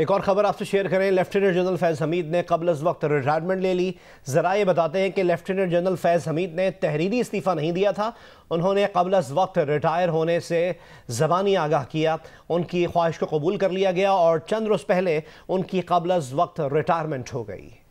एक और खबर आपसे शेयर करें लेफ्टिनेंट जनरल फैज़ हमीद ने कबल अज वक्त रिटायरमेंट ले ली ज़रा ये बताते हैं कि लेफ्टिनेंट जनरल फैज़ हमीद ने तहरीरी इस्तीफ़ा नहीं दिया था उन्होंने कबल अज वक्त रिटायर होने से ज़बानी आगाह किया उनकी ख्वाहिश को कबूल कर लिया गया और चंद रोज़ पहले उनकी कबल अज वक्त रिटायरमेंट हो गई